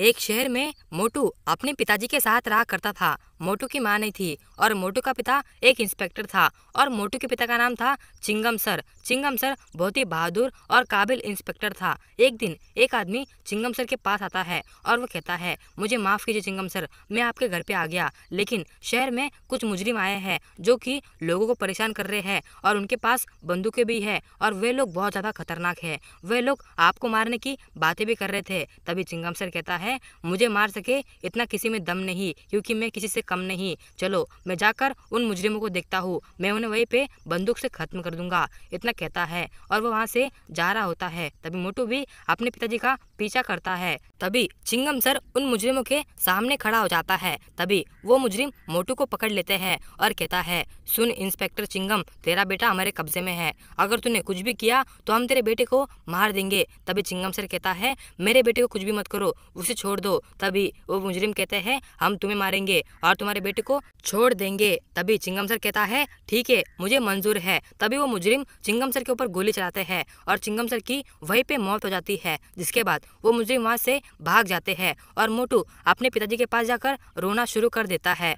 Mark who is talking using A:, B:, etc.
A: एक शहर में मोटू अपने पिताजी के साथ रहा करता था मोटू की माँ नहीं थी और मोटू का पिता एक इंस्पेक्टर था और मोटू के पिता का नाम था चिंगम सर चिंगम सर बहुत ही बहादुर और काबिल इंस्पेक्टर था एक दिन एक आदमी चिंगम सर के पास आता है और वो कहता है मुझे माफ़ कीजिए चिंगम सर मैं आपके घर पे आ गया लेकिन शहर में कुछ मुजरिम आए हैं जो कि लोगों को परेशान कर रहे हैं और उनके पास बंदूकें भी है और वे लोग बहुत ज़्यादा खतरनाक है वे लोग आपको मारने की बातें भी कर रहे थे तभी चिंगम सर कहता है है मुझे मार सके इतना किसी में दम नहीं क्योंकि मैं किसी से कम नहीं चलो मैं जाकर उन मुजरिमों को देखता हूँ मैं उन्हें वहीं पे बंदूक से खत्म कर दूंगा इतना कहता है और वो वहाँ से जा रहा होता है तभी मोटू भी अपने पिताजी का पीछा करता है तभी चिंगम सर उन मुजरिमों के सामने खड़ा हो जाता है तभी वो मुजरिम मोटू को पकड़ लेते हैं और कहता है सुन इंस्पेक्टर चिंगम तेरा बेटा हमारे कब्जे में है अगर तूने कुछ भी किया तो हम तेरे बेटे को मार देंगे तभी चिंगम सर कहता है मेरे बेटे को कुछ भी मत करो उसे छोड़ दो तभी वो मुजरिम कहते हैं हम तुम्हें मारेंगे और तुम्हारे बेटे को छोड़ देंगे तभी चिंगम सर कहता है ठीक है मुझे मंजूर है तभी वो मुजरिम चिंगम सर के ऊपर गोली चलाते हैं और चिंगम सर की वही पे मौत हो जाती है जिसके बाद वो मुजरिम वहाँ से भाग जाते हैं और मोटू अपने पिताजी के पास जाकर रोना शुरू कर देता है